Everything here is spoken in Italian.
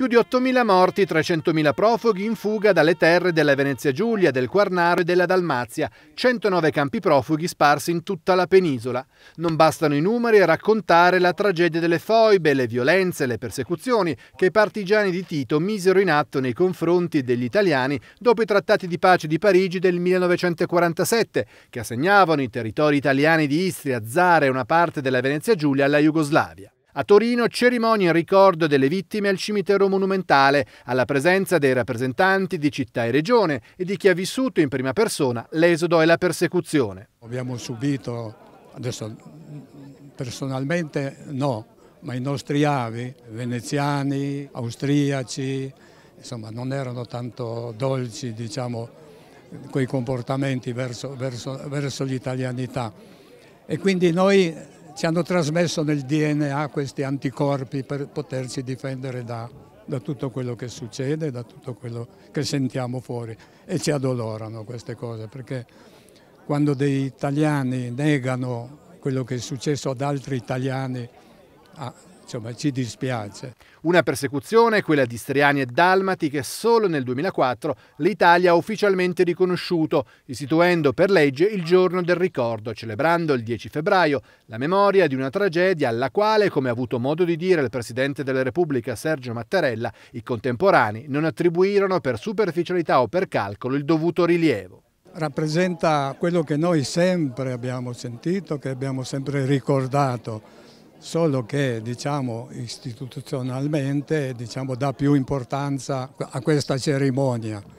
Più di 8.000 morti, 300.000 profughi in fuga dalle terre della Venezia Giulia, del Quarnaro e della Dalmazia, 109 campi profughi sparsi in tutta la penisola. Non bastano i numeri a raccontare la tragedia delle foibe, le violenze, le persecuzioni che i partigiani di Tito misero in atto nei confronti degli italiani dopo i trattati di pace di Parigi del 1947, che assegnavano i territori italiani di Istria, Zara e una parte della Venezia Giulia alla Jugoslavia. A Torino cerimonia in ricordo delle vittime al cimitero monumentale, alla presenza dei rappresentanti di città e regione e di chi ha vissuto in prima persona l'esodo e la persecuzione. Abbiamo subito, adesso personalmente no, ma i nostri avi, veneziani, austriaci, insomma non erano tanto dolci diciamo, quei comportamenti verso, verso, verso l'italianità. E quindi noi ci hanno trasmesso nel DNA questi anticorpi per potersi difendere da, da tutto quello che succede, da tutto quello che sentiamo fuori e ci adolorano queste cose perché quando degli italiani negano quello che è successo ad altri italiani, ah, insomma, ci dispiace. Una persecuzione, quella di Striani e Dalmati, che solo nel 2004 l'Italia ha ufficialmente riconosciuto, istituendo per legge il giorno del ricordo, celebrando il 10 febbraio la memoria di una tragedia alla quale, come ha avuto modo di dire il Presidente della Repubblica Sergio Mattarella, i contemporanei non attribuirono per superficialità o per calcolo il dovuto rilievo rappresenta quello che noi sempre abbiamo sentito, che abbiamo sempre ricordato, solo che diciamo, istituzionalmente diciamo, dà più importanza a questa cerimonia.